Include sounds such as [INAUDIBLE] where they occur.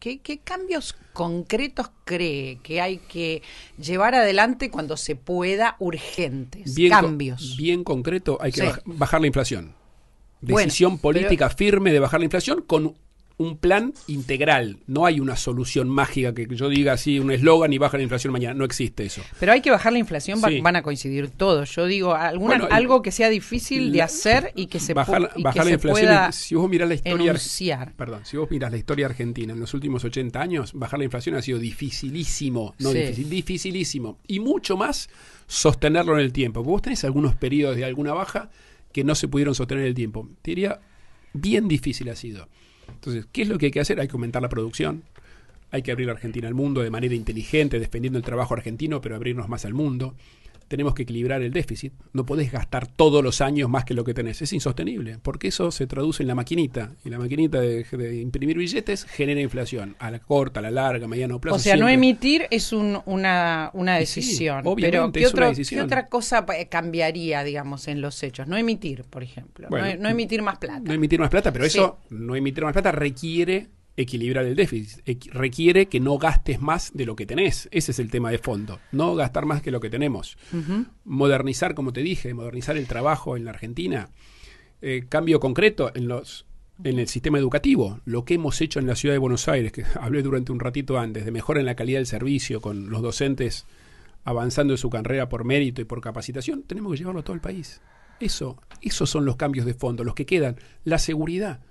¿Qué, cambios concretos cree que hay que llevar adelante cuando se pueda urgentes? Bien cambios. bien concreto, hay que bajar, la inflación. Decisión política firme de bajar la inflación con un plan integral. No hay una solución mágica que yo diga así, un eslogan y baja la inflación mañana. No existe eso. Pero hay que bajar la inflación, van a coincidir todos. Yo digo, alguna, algo que sea difícil de hacer y que se, bajar, bajar la inflación, si vos mirás la historia, Perdón, si vos mirás la historia argentina en los últimos 80 años, bajar la inflación ha sido dificilísimo. No difícil, dificilísimo. Y mucho más sostenerlo en el tiempo. Vos tenés algunos periodos de alguna baja que no se pudieron sostener en el tiempo. Te diría, bien difícil ha sido. Entonces, ¿qué es lo que hay que hacer? Hay que aumentar la producción, hay que abrir a Argentina al mundo de manera inteligente, defendiendo el trabajo argentino, pero abrirnos más al mundo tenemos que equilibrar el déficit. No podés gastar todos los años más que lo que tenés. Es insostenible, porque eso se traduce en la maquinita. Y la maquinita de, imprimir billetes genera inflación. A la corta, a la larga, a mediano plazo. O sea, no emitir es un, una, decisión. obviamente, pero ¿qué, es una decisión? ¿qué otra cosa eh, cambiaría, digamos, en los hechos? No emitir, por ejemplo. no, e, emitir más plata. No emitir más plata, pero eso, no emitir más plata requiere equilibrar el déficit. requiere que no gastes más de lo que tenés. Ese es el tema de fondo. No gastar más que lo que tenemos. Modernizar, como te dije, modernizar el trabajo en la Argentina. Eh, cambio concreto en los en el sistema educativo, lo que hemos hecho en la ciudad de Buenos Aires, que [LAUGHS] hablé durante un ratito antes, de mejora en la calidad del servicio, con los docentes avanzando en su carrera por mérito y por capacitación, tenemos que llevarlo a todo el país. Eso, esos son los cambios de fondo, los que quedan. La seguridad.